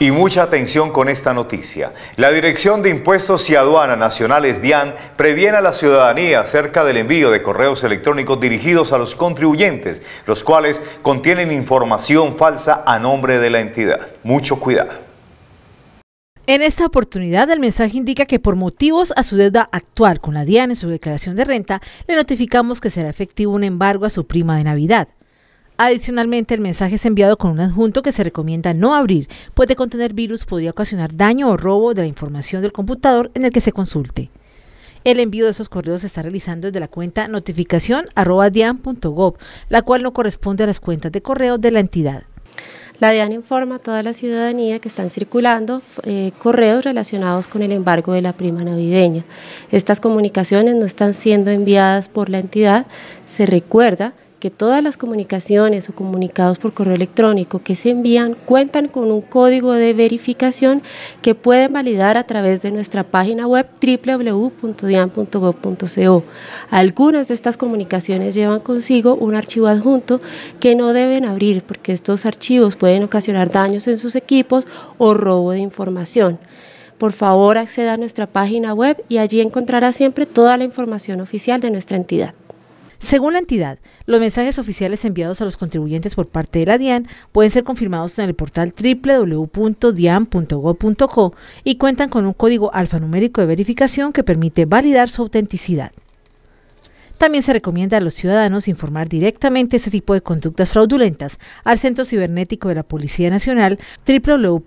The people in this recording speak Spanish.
Y mucha atención con esta noticia. La Dirección de Impuestos y Aduanas Nacionales DIAN previene a la ciudadanía acerca del envío de correos electrónicos dirigidos a los contribuyentes, los cuales contienen información falsa a nombre de la entidad. Mucho cuidado. En esta oportunidad, el mensaje indica que por motivos a su deuda actual con la DIAN en su declaración de renta, le notificamos que será efectivo un embargo a su prima de Navidad. Adicionalmente, el mensaje es enviado con un adjunto que se recomienda no abrir, puede contener virus podría ocasionar daño o robo de la información del computador en el que se consulte. El envío de esos correos se está realizando desde la cuenta notificación.dian.gov, la cual no corresponde a las cuentas de correo de la entidad. La DIAN informa a toda la ciudadanía que están circulando eh, correos relacionados con el embargo de la prima navideña. Estas comunicaciones no están siendo enviadas por la entidad. Se recuerda que todas las comunicaciones o comunicados por correo electrónico que se envían cuentan con un código de verificación que pueden validar a través de nuestra página web www.dian.gov.co. Algunas de estas comunicaciones llevan consigo un archivo adjunto que no deben abrir porque estos archivos pueden ocasionar daños en sus equipos o robo de información por favor acceda a nuestra página web y allí encontrará siempre toda la información oficial de nuestra entidad. Según la entidad, los mensajes oficiales enviados a los contribuyentes por parte de la DIAN pueden ser confirmados en el portal www.dian.gov.co y cuentan con un código alfanumérico de verificación que permite validar su autenticidad. También se recomienda a los ciudadanos informar directamente este tipo de conductas fraudulentas al Centro Cibernético de la Policía Nacional www.ccp.gov.co.